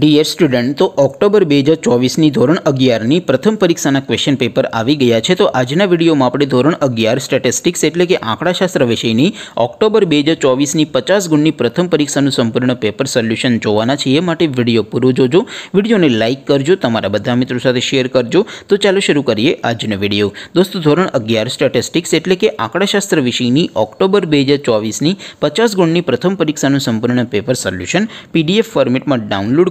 dear student तो अक्टूबर 2024 ની ધોરણ 11 ની પ્રથમ પરીક્ષા નું ક્વેશ્ચન પેપર આવી ગય છે તો આજના વિડિયો માં આપણે ધોરણ 11 સ્ટેટિસ્ટિક્સ એટલે કે આંકડાશાસ્ત્ર વિષય ની ઓક્ટોબર 2024 ની 50 ગુણ ની પ્રથમ પરીક્ષા નું સંપૂર્ણ પેપર સોલ્યુશન જોવાના છે એ માટે વિડિયો પૂરો જોજો વિડિયોને લાઈક કરજો તમારા બધા મિત્રો સાથે શેર કરજો તો ચાલો શરૂ કરીએ આજનો વિડિયો દોસ્તો ધોરણ 11 સ્ટેટિસ્ટિક્સ એટલે કે આંકડાશાસ્ત્ર વિષય ની ઓક્ટોબર 2024 ની 50 ગુણ ની પ્રથમ પરીક્ષા નું સંપૂર્ણ પેપર સોલ્યુશન PDF ફોર્મેટ માં ડાઉનલોડ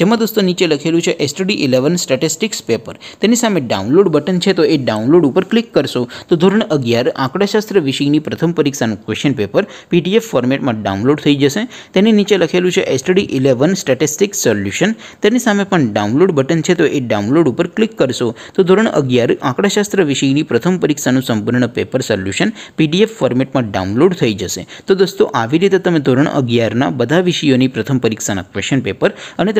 જેમ દોસ્તો નીચે લખેલું છે STD 11 स्टैटिस्टिक्स પેપર તેની સામે ડાઉનલોડ બટન છે તો એ ડાઉનલોડ ઉપર ક્લિક કરશો તો ધોરણ 11 આંકડાશાસ્ત્ર વિષયની પ્રથમ પરીક્ષાનું ક્વેશ્ચન પેપર PDF ફોર્મેટમાં ડાઉનલોડ થઈ જશે તેની નીચે લખેલું છે STD 11 स्टैटिस्टिक्स સોલ્યુશન તેની સામે પણ ડાઉનલોડ બટન છે તો એ ડાઉનલોડ ઉપર ક્લિક કરશો તો ધોરણ 11 આંકડાશાસ્ત્ર વિષયની પ્રથમ પરીક્ષાનું સંપૂર્ણ પેપર સોલ્યુશન PDF ફોર્મેટમાં ડાઉનલોડ થઈ જશે તો દોસ્તો આવી રીતે તમે ધોરણ 11 ના બધા વિષયોની પ્રથમ પરીક્ષાના ક્વેશ્ચન પેપર અને